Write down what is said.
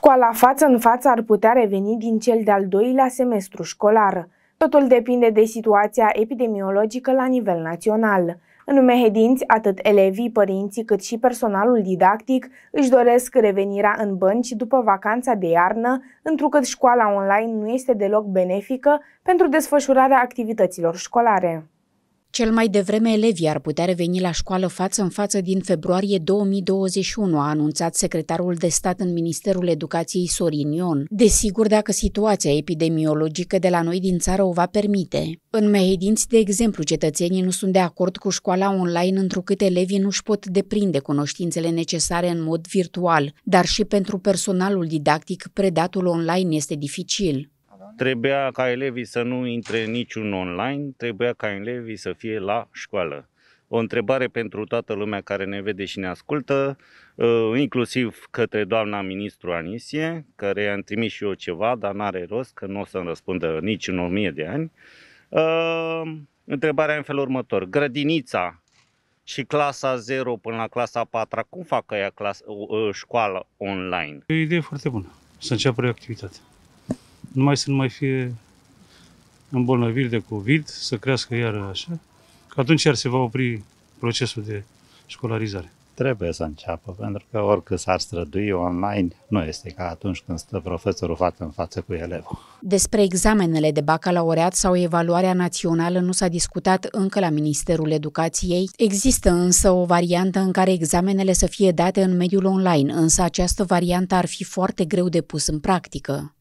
Școala față în față ar putea reveni din cel de-al doilea semestru școlar. Totul depinde de situația epidemiologică la nivel național. În Mehedinți, atât elevii, părinții cât și personalul didactic își doresc revenirea în bănci după vacanța de iarnă, întrucât școala online nu este deloc benefică pentru desfășurarea activităților școlare. Cel mai devreme elevii ar putea reveni la școală față în față din februarie 2021, a anunțat secretarul de stat în Ministerul Educației Sorin Ion. Desigur, dacă situația epidemiologică de la noi din țară o va permite. În Mehedinți, de exemplu, cetățenii nu sunt de acord cu școala online întrucât elevii nu și pot deprinde cunoștințele necesare în mod virtual, dar și pentru personalul didactic predatul online este dificil. Trebuia ca elevii să nu intre niciun online, trebuia ca elevii să fie la școală. O întrebare pentru toată lumea care ne vede și ne ascultă, ă, inclusiv către doamna ministru Anisie, care i a trimis și eu ceva, dar n-are rost, că nu o să-mi răspundă nici în o mie de ani. Ă, întrebarea în felul următor. Grădinița și clasa 0 până la clasa 4, cum fac ea școală online? E o idee foarte bună, să înceapă reactivitatea numai să nu mai fie îmbolnăviri de COVID, să crească iar așa, că atunci iar se va opri procesul de școlarizare. Trebuie să înceapă, pentru că oricât s-ar strădui online, nu este ca atunci când stă profesorul față în față cu elevul. Despre examenele de bacalaureat sau evaluarea națională nu s-a discutat încă la Ministerul Educației. Există însă o variantă în care examenele să fie date în mediul online, însă această variantă ar fi foarte greu de pus în practică.